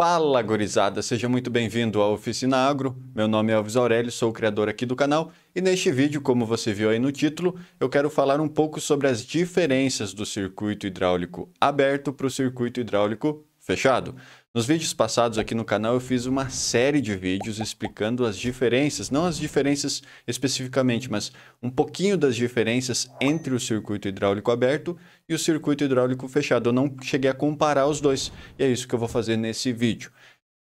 Fala, gurizada! Seja muito bem-vindo à Oficina Agro. Meu nome é Alves Aurélio, sou o criador aqui do canal e neste vídeo, como você viu aí no título, eu quero falar um pouco sobre as diferenças do circuito hidráulico aberto para o circuito hidráulico Fechado? Nos vídeos passados aqui no canal eu fiz uma série de vídeos explicando as diferenças, não as diferenças especificamente, mas um pouquinho das diferenças entre o circuito hidráulico aberto e o circuito hidráulico fechado. Eu não cheguei a comparar os dois e é isso que eu vou fazer nesse vídeo.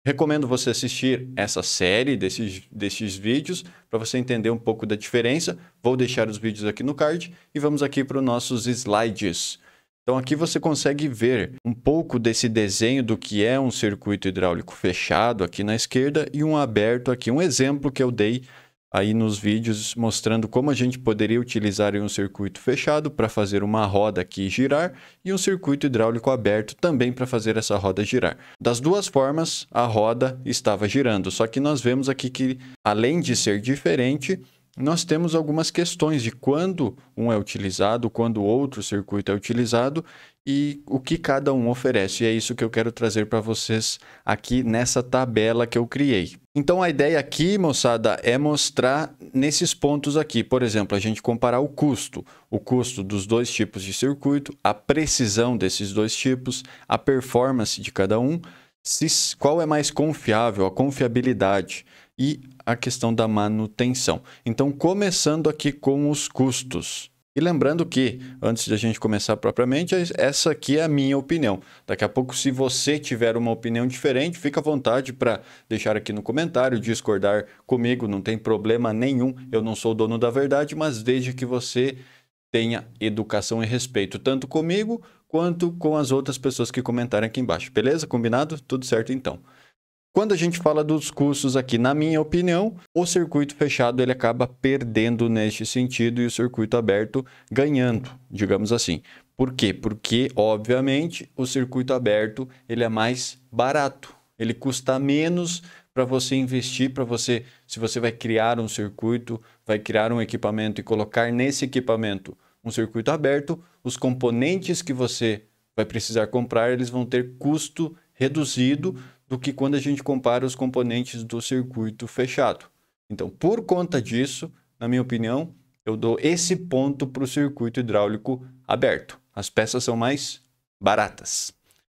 Recomendo você assistir essa série desses, desses vídeos para você entender um pouco da diferença. Vou deixar os vídeos aqui no card e vamos aqui para os nossos slides. Então aqui você consegue ver um pouco desse desenho do que é um circuito hidráulico fechado aqui na esquerda e um aberto aqui. Um exemplo que eu dei aí nos vídeos mostrando como a gente poderia utilizar um circuito fechado para fazer uma roda aqui girar e um circuito hidráulico aberto também para fazer essa roda girar. Das duas formas, a roda estava girando, só que nós vemos aqui que além de ser diferente, nós temos algumas questões de quando um é utilizado, quando outro circuito é utilizado e o que cada um oferece. E é isso que eu quero trazer para vocês aqui nessa tabela que eu criei. Então a ideia aqui, moçada, é mostrar nesses pontos aqui. Por exemplo, a gente comparar o custo, o custo dos dois tipos de circuito, a precisão desses dois tipos, a performance de cada um, se, qual é mais confiável, a confiabilidade e a questão da manutenção. Então, começando aqui com os custos. E lembrando que, antes de a gente começar propriamente, é, essa aqui é a minha opinião. Daqui a pouco, se você tiver uma opinião diferente, fica à vontade para deixar aqui no comentário, discordar comigo, não tem problema nenhum. Eu não sou o dono da verdade, mas desde que você tenha educação e respeito, tanto comigo quanto com as outras pessoas que comentarem aqui embaixo. Beleza? Combinado? Tudo certo então. Quando a gente fala dos custos aqui, na minha opinião, o circuito fechado ele acaba perdendo neste sentido e o circuito aberto ganhando, digamos assim. Por quê? Porque, obviamente, o circuito aberto ele é mais barato. Ele custa menos para você investir, para você, se você vai criar um circuito, vai criar um equipamento e colocar nesse equipamento um circuito aberto, os componentes que você vai precisar comprar, eles vão ter custo reduzido do que quando a gente compara os componentes do circuito fechado. Então, por conta disso, na minha opinião, eu dou esse ponto para o circuito hidráulico aberto. As peças são mais baratas.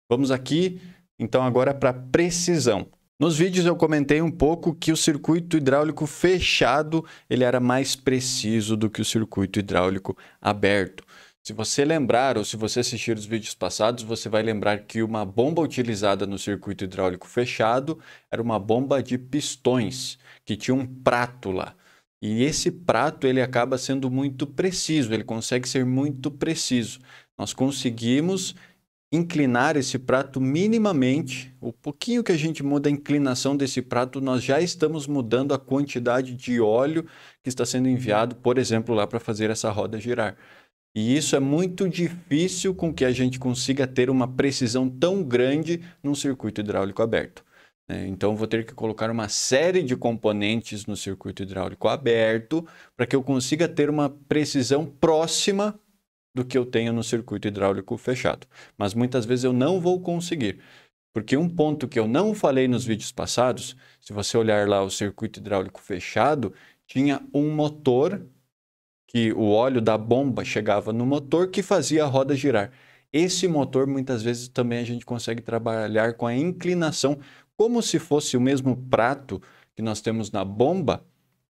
Vamos aqui, então, agora para precisão. Nos vídeos eu comentei um pouco que o circuito hidráulico fechado ele era mais preciso do que o circuito hidráulico aberto. Se você lembrar ou se você assistir os vídeos passados, você vai lembrar que uma bomba utilizada no circuito hidráulico fechado era uma bomba de pistões, que tinha um prato lá. E esse prato ele acaba sendo muito preciso, ele consegue ser muito preciso. Nós conseguimos inclinar esse prato minimamente, o pouquinho que a gente muda a inclinação desse prato, nós já estamos mudando a quantidade de óleo que está sendo enviado, por exemplo, lá para fazer essa roda girar. E isso é muito difícil com que a gente consiga ter uma precisão tão grande num circuito hidráulico aberto. Né? Então, vou ter que colocar uma série de componentes no circuito hidráulico aberto para que eu consiga ter uma precisão próxima do que eu tenho no circuito hidráulico fechado. Mas muitas vezes eu não vou conseguir. Porque um ponto que eu não falei nos vídeos passados, se você olhar lá o circuito hidráulico fechado, tinha um motor que o óleo da bomba chegava no motor que fazia a roda girar. Esse motor, muitas vezes, também a gente consegue trabalhar com a inclinação, como se fosse o mesmo prato que nós temos na bomba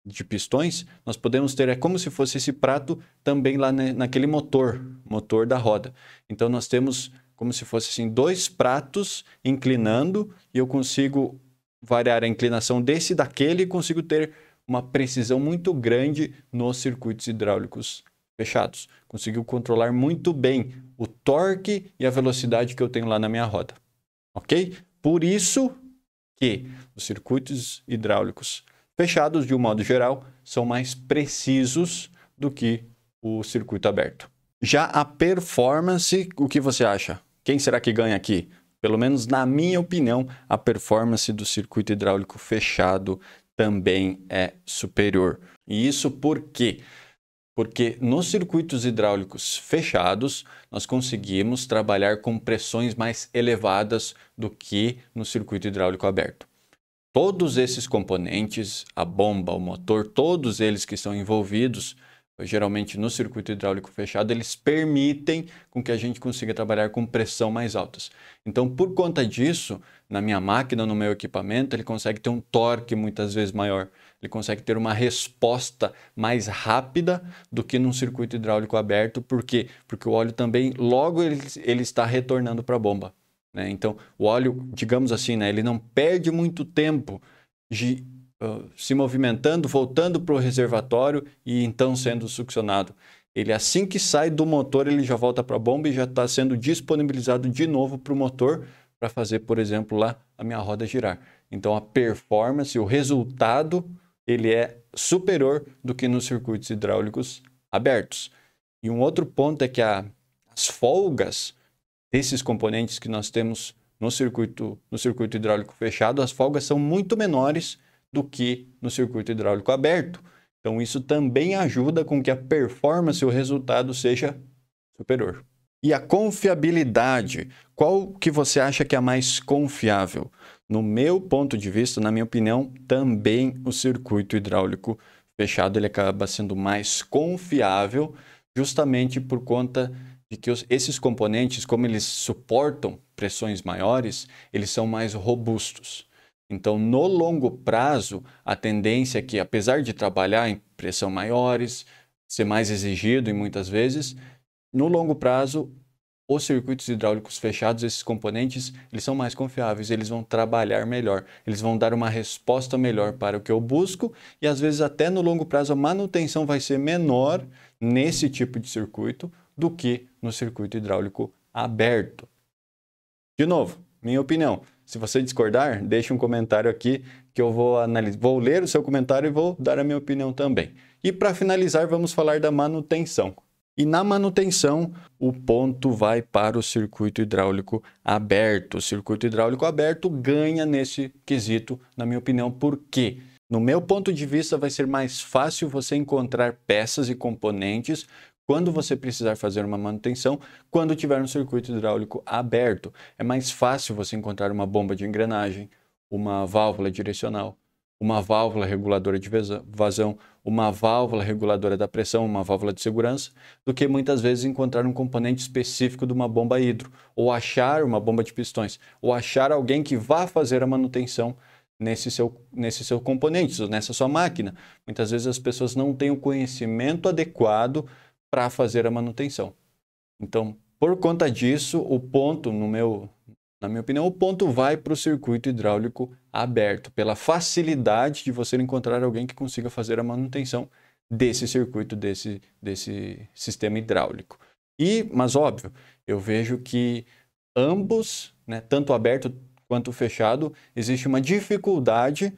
de pistões, nós podemos ter, é como se fosse esse prato também lá ne, naquele motor, motor da roda. Então, nós temos como se fosse assim, dois pratos inclinando e eu consigo variar a inclinação desse e daquele e consigo ter uma precisão muito grande nos circuitos hidráulicos fechados. Conseguiu controlar muito bem o torque e a velocidade que eu tenho lá na minha roda. Ok? Por isso que os circuitos hidráulicos fechados, de um modo geral, são mais precisos do que o circuito aberto. Já a performance, o que você acha? Quem será que ganha aqui? Pelo menos na minha opinião, a performance do circuito hidráulico fechado também é superior. E isso por quê? Porque nos circuitos hidráulicos fechados, nós conseguimos trabalhar com pressões mais elevadas do que no circuito hidráulico aberto. Todos esses componentes, a bomba, o motor, todos eles que estão envolvidos geralmente no circuito hidráulico fechado, eles permitem com que a gente consiga trabalhar com pressão mais altas. Então, por conta disso, na minha máquina, no meu equipamento, ele consegue ter um torque muitas vezes maior. Ele consegue ter uma resposta mais rápida do que num circuito hidráulico aberto. Por quê? Porque o óleo também, logo ele, ele está retornando para a bomba. Né? Então, o óleo, digamos assim, né, ele não perde muito tempo de ah, se movimentando, voltando para o reservatório e então sendo succionado. Ele assim que sai do motor, ele já volta para a bomba e já está sendo disponibilizado de novo para o motor para fazer, por exemplo, lá a minha roda girar. Então a performance, o resultado, ele é superior do que nos circuitos hidráulicos abertos. E um outro ponto é que a, as folgas desses componentes que nós temos no circuito, no circuito hidráulico fechado, as folgas são muito menores do que no circuito hidráulico aberto. Então, isso também ajuda com que a performance, o resultado seja superior. E a confiabilidade, qual que você acha que é a mais confiável? No meu ponto de vista, na minha opinião, também o circuito hidráulico fechado ele acaba sendo mais confiável, justamente por conta de que os, esses componentes, como eles suportam pressões maiores, eles são mais robustos. Então, no longo prazo, a tendência é que, apesar de trabalhar em pressão maiores, ser mais exigido e muitas vezes, no longo prazo, os circuitos hidráulicos fechados, esses componentes, eles são mais confiáveis, eles vão trabalhar melhor, eles vão dar uma resposta melhor para o que eu busco e às vezes até no longo prazo a manutenção vai ser menor nesse tipo de circuito do que no circuito hidráulico aberto. De novo, minha opinião. Se você discordar, deixe um comentário aqui que eu vou analisar, vou ler o seu comentário e vou dar a minha opinião também. E para finalizar, vamos falar da manutenção. E na manutenção, o ponto vai para o circuito hidráulico aberto. O circuito hidráulico aberto ganha nesse quesito, na minha opinião, porque no meu ponto de vista vai ser mais fácil você encontrar peças e componentes quando você precisar fazer uma manutenção, quando tiver um circuito hidráulico aberto. É mais fácil você encontrar uma bomba de engrenagem, uma válvula direcional, uma válvula reguladora de vazão, uma válvula reguladora da pressão, uma válvula de segurança, do que muitas vezes encontrar um componente específico de uma bomba hidro, ou achar uma bomba de pistões, ou achar alguém que vá fazer a manutenção nesse seu, nesse seu componente, nessa sua máquina. Muitas vezes as pessoas não têm o conhecimento adequado para fazer a manutenção. Então, por conta disso, o ponto, no meu, na minha opinião, o ponto vai para o circuito hidráulico aberto, pela facilidade de você encontrar alguém que consiga fazer a manutenção desse circuito, desse, desse sistema hidráulico. E, mas óbvio, eu vejo que ambos, né, tanto aberto quanto fechado, existe uma dificuldade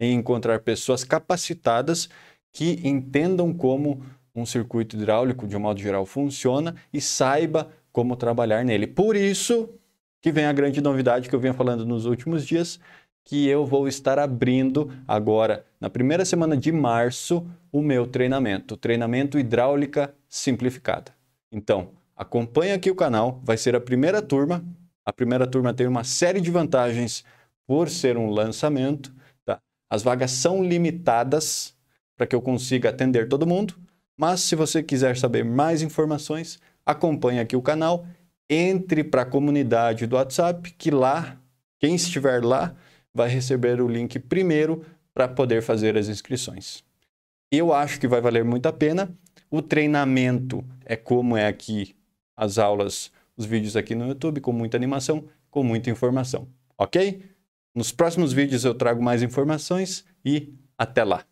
em encontrar pessoas capacitadas que entendam como um circuito hidráulico, de um modo geral, funciona e saiba como trabalhar nele. Por isso que vem a grande novidade que eu venho falando nos últimos dias, que eu vou estar abrindo agora, na primeira semana de março, o meu treinamento, treinamento hidráulica simplificada. Então, acompanha aqui o canal, vai ser a primeira turma. A primeira turma tem uma série de vantagens por ser um lançamento, tá? As vagas são limitadas para que eu consiga atender todo mundo. Mas se você quiser saber mais informações, acompanhe aqui o canal, entre para a comunidade do WhatsApp, que lá, quem estiver lá, vai receber o link primeiro para poder fazer as inscrições. Eu acho que vai valer muito a pena. O treinamento é como é aqui as aulas, os vídeos aqui no YouTube, com muita animação, com muita informação, ok? Nos próximos vídeos eu trago mais informações e até lá!